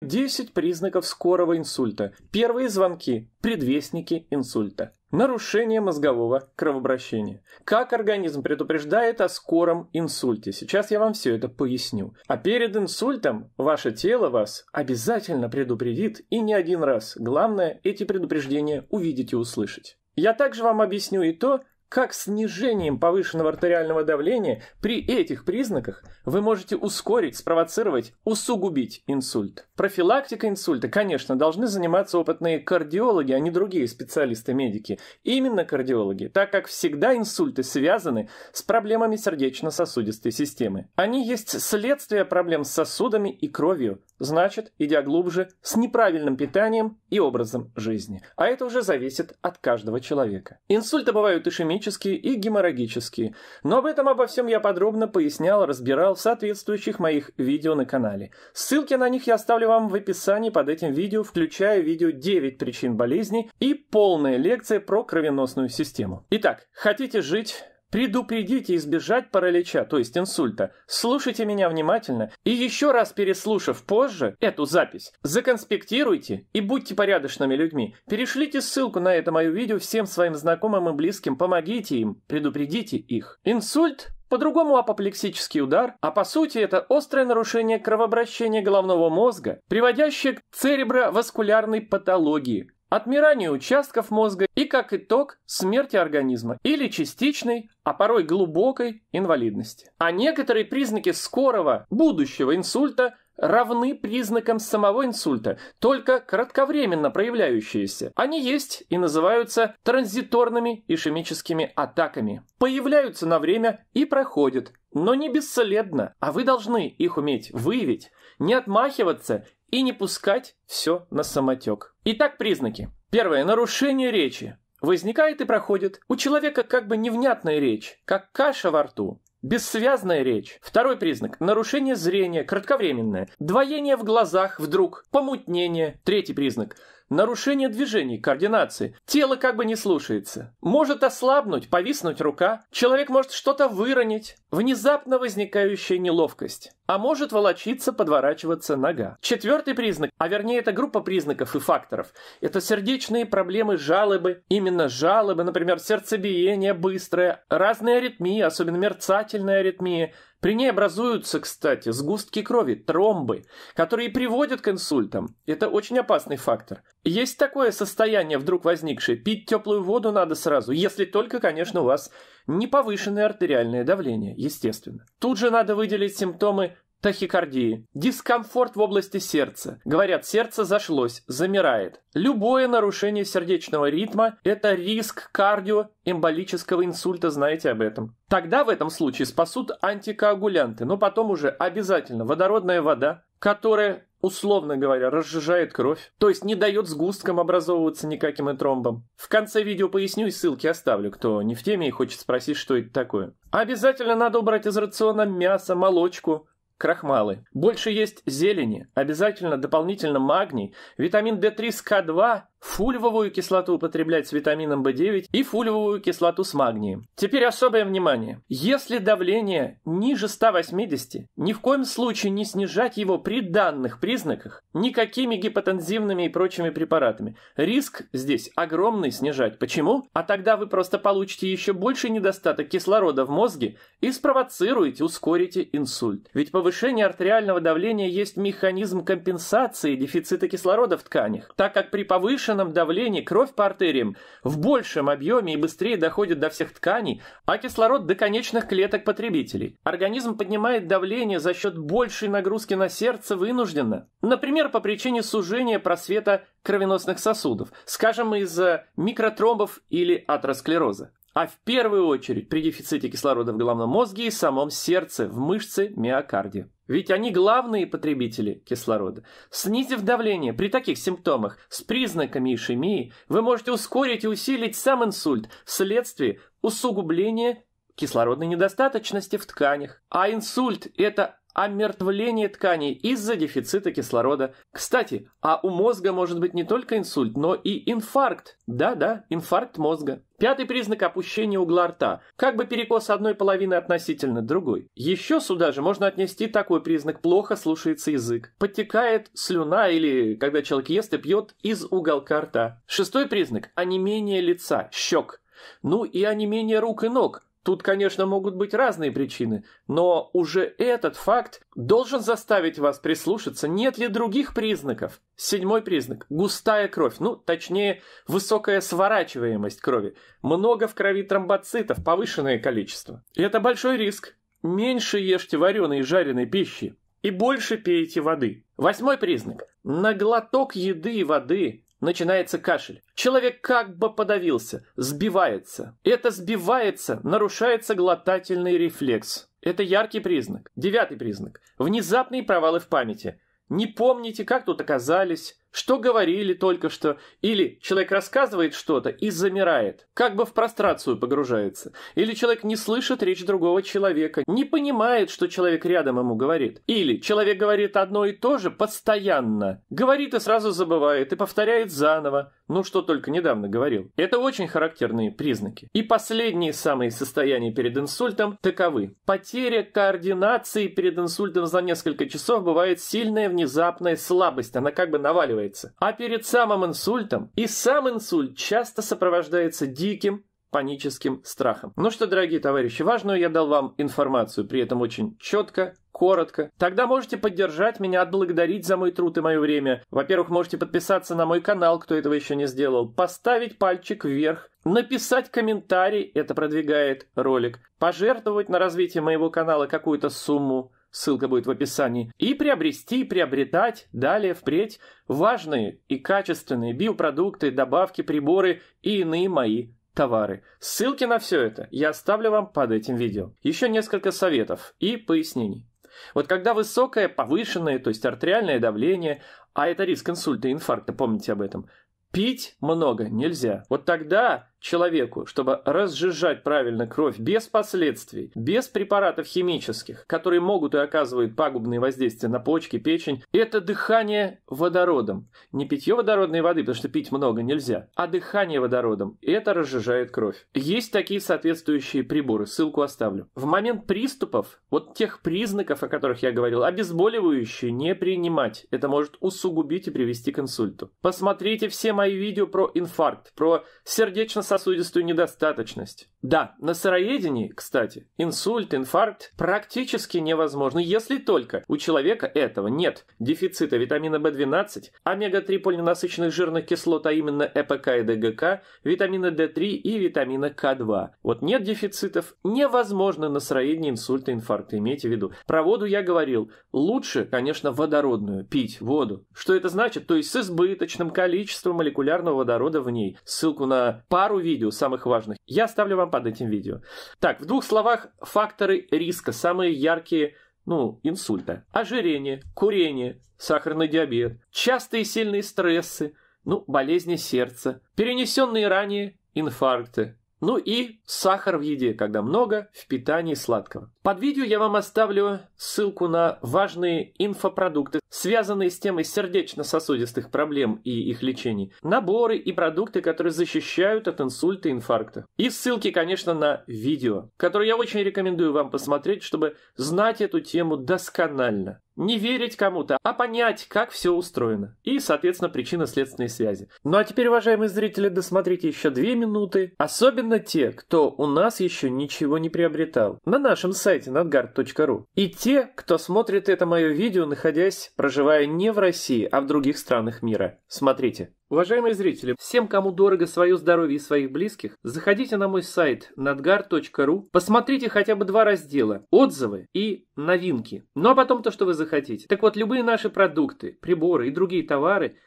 10 признаков скорого инсульта. Первые звонки – предвестники инсульта. Нарушение мозгового кровообращения. Как организм предупреждает о скором инсульте? Сейчас я вам все это поясню. А перед инсультом ваше тело вас обязательно предупредит и не один раз. Главное эти предупреждения увидеть и услышать. Я также вам объясню и то, как снижением повышенного артериального давления при этих признаках вы можете ускорить, спровоцировать, усугубить инсульт? Профилактика инсульта, конечно, должны заниматься опытные кардиологи, а не другие специалисты-медики. Именно кардиологи, так как всегда инсульты связаны с проблемами сердечно-сосудистой системы. Они есть следствие проблем с сосудами и кровью, значит, идя глубже, с неправильным питанием и образом жизни. А это уже зависит от каждого человека. Инсульты бывают ишемические, хронические и геморрагические. Но об этом обо всем я подробно пояснял, разбирал в соответствующих моих видео на канале. Ссылки на них я оставлю вам в описании под этим видео, включая видео 9 причин болезней и полная лекция про кровеносную систему. Итак, хотите жить Предупредите избежать паралича, то есть инсульта. Слушайте меня внимательно и еще раз переслушав позже эту запись, законспектируйте и будьте порядочными людьми. Перешлите ссылку на это мое видео всем своим знакомым и близким, помогите им, предупредите их. Инсульт по-другому апоплексический удар, а по сути это острое нарушение кровообращения головного мозга, приводящее к цереброваскулярной патологии, отмирание участков мозга и, как итог, смерти организма или частичной, а порой глубокой инвалидности. А некоторые признаки скорого будущего инсульта равны признакам самого инсульта, только кратковременно проявляющиеся. Они есть и называются транзиторными ишемическими атаками. Появляются на время и проходят, но не бесследно, а вы должны их уметь выявить, не отмахиваться и не пускать все на самотек. Итак, признаки. Первое. Нарушение речи. Возникает и проходит. У человека как бы невнятная речь, как каша во рту. Бессвязная речь. Второй признак – нарушение зрения, кратковременное. Двоение в глазах вдруг, помутнение. Третий признак – Нарушение движений, координации. Тело как бы не слушается. Может ослабнуть, повиснуть рука. Человек может что-то выронить. Внезапно возникающая неловкость. А может волочиться, подворачиваться нога. Четвертый признак, а вернее это группа признаков и факторов. Это сердечные проблемы, жалобы. Именно жалобы, например, сердцебиение быстрое, разные аритмии, особенно мерцательная аритмия, при ней образуются, кстати, сгустки крови, тромбы, которые приводят к инсультам. Это очень опасный фактор. Есть такое состояние, вдруг возникшее. Пить теплую воду надо сразу, если только, конечно, у вас не повышенное артериальное давление, естественно. Тут же надо выделить симптомы тахикардии, дискомфорт в области сердца. Говорят, сердце зашлось, замирает. Любое нарушение сердечного ритма – это риск кардиоэмболического инсульта, знаете об этом. Тогда в этом случае спасут антикоагулянты, но потом уже обязательно водородная вода, которая условно говоря, разжижает кровь, то есть не дает сгусткам образовываться никаким и тромбом. В конце видео поясню и ссылки оставлю, кто не в теме и хочет спросить, что это такое. Обязательно надо убрать из рациона мясо, молочку, крахмалы. Больше есть зелени, обязательно дополнительно магний, витамин D3 с К2 Фульвовую кислоту употреблять с витамином В9 и фульвовую кислоту с магнием. Теперь особое внимание. Если давление ниже 180, ни в коем случае не снижать его при данных признаках никакими гипотензивными и прочими препаратами. Риск здесь огромный снижать. Почему? А тогда вы просто получите еще больше недостаток кислорода в мозге и спровоцируете, ускорите инсульт. Ведь повышение артериального давления есть механизм компенсации дефицита кислорода в тканях, так как при повышенном повышенном давлении кровь по артериям в большем объеме и быстрее доходит до всех тканей, а кислород до конечных клеток потребителей. Организм поднимает давление за счет большей нагрузки на сердце вынужденно. Например, по причине сужения просвета кровеносных сосудов, скажем, из-за микротромбов или атеросклероза а в первую очередь при дефиците кислорода в головном мозге и самом сердце, в мышце миокарде. Ведь они главные потребители кислорода. Снизив давление при таких симптомах с признаками ишемии, вы можете ускорить и усилить сам инсульт вследствие усугубления кислородной недостаточности в тканях. А инсульт – это омертвление тканей из-за дефицита кислорода. Кстати, а у мозга может быть не только инсульт, но и инфаркт. Да-да, инфаркт мозга. Пятый признак – опущение угла рта. Как бы перекос одной половины относительно другой. Еще сюда же можно отнести такой признак – плохо слушается язык. Подтекает слюна или, когда человек ест и пьет, из уголка рта. Шестой признак – онемение лица, щек. Ну и онемение рук и ног – Тут, конечно, могут быть разные причины, но уже этот факт должен заставить вас прислушаться, нет ли других признаков. Седьмой признак – густая кровь, ну, точнее, высокая сворачиваемость крови. Много в крови тромбоцитов, повышенное количество. Это большой риск. Меньше ешьте вареной и жареной пищи и больше пейте воды. Восьмой признак – на глоток еды и воды Начинается кашель. Человек как бы подавился, сбивается. Это сбивается, нарушается глотательный рефлекс. Это яркий признак. Девятый признак. Внезапные провалы в памяти. Не помните, как тут оказались, что говорили только что, или человек рассказывает что-то и замирает, как бы в прострацию погружается, или человек не слышит речь другого человека, не понимает, что человек рядом ему говорит, или человек говорит одно и то же постоянно, говорит и сразу забывает, и повторяет заново, ну что только недавно говорил. Это очень характерные признаки. И последние самые состояния перед инсультом таковы. Потеря координации перед инсультом за несколько часов бывает сильная внезапная слабость, она как бы наваливается усиливается. А перед самым инсультом и сам инсульт часто сопровождается диким, паническим страхом. Ну что, дорогие товарищи, важную я дал вам информацию, при этом очень четко, коротко. Тогда можете поддержать меня, отблагодарить за мой труд и мое время. Во-первых, можете подписаться на мой канал, кто этого еще не сделал, поставить пальчик вверх, написать комментарий, это продвигает ролик, пожертвовать на развитие моего канала какую-то сумму, ссылка будет в описании, и приобрести, приобретать далее впредь важные и качественные биопродукты, добавки, приборы и иные мои товары. Ссылки на все это я оставлю вам под этим видео. Еще несколько советов и пояснений. Вот когда высокое, повышенное, то есть артериальное давление, а это риск инсульта и инфаркта, помните об этом, пить много нельзя. Вот тогда человеку, чтобы разжижать правильно кровь без последствий, без препаратов химических, которые могут и оказывают пагубные воздействия на почки, печень, это дыхание водородом. Не питье водородной воды, потому что пить много нельзя, а дыхание водородом. Это разжижает кровь. Есть такие соответствующие приборы, ссылку оставлю. В момент приступов, вот тех признаков, о которых я говорил, обезболивающие не принимать. Это может усугубить и привести к инсульту. Посмотрите все мои видео про инфаркт, про сердечно сердечно-сосудистую недостаточность. Да, на сыроедении, кстати, инсульт, инфаркт практически невозможно, если только у человека этого нет дефицита витамина В12, омега-3 полиненасыщенных жирных кислот, а именно ЭПК и ДГК, витамина D3 и витамина К2. Вот нет дефицитов, невозможно на сыроедении и инфаркт. имейте в виду. Про воду я говорил, лучше, конечно, водородную, пить воду. Что это значит? То есть с избыточным количеством молекулярного водорода в ней. Ссылку на пару пару видео самых важных. Я оставлю вам под этим видео. Так, в двух словах, факторы риска, самые яркие ну, инсульта. Ожирение, курение, сахарный диабет, частые сильные стрессы, ну, болезни сердца, перенесенные ранее инфаркты, ну и сахар в еде, когда много в питании сладкого. Под видео я вам оставлю ссылку на важные инфопродукты, связанные с темой сердечно-сосудистых проблем и их лечений, наборы и продукты, которые защищают от инсульта и инфаркта. И ссылки, конечно, на видео, которые я очень рекомендую вам посмотреть, чтобы знать эту тему досконально. Не верить кому-то, а понять, как все устроено. И, соответственно, причинно-следственные связи. Ну а теперь, уважаемые зрители, досмотрите еще две минуты. Особенно те, кто у нас еще ничего не приобретал. На нашем сайте надгард.ру. И те, кто смотрит это мое видео, находясь проживая не в России, а в других странах мира. Смотрите. Уважаемые зрители, всем, кому дорого свое здоровье и своих близких, заходите на мой сайт nadgar.ru, посмотрите хотя бы два раздела – отзывы и новинки. Ну а потом то, что вы захотите. Так вот, любые наши продукты, приборы и другие товары –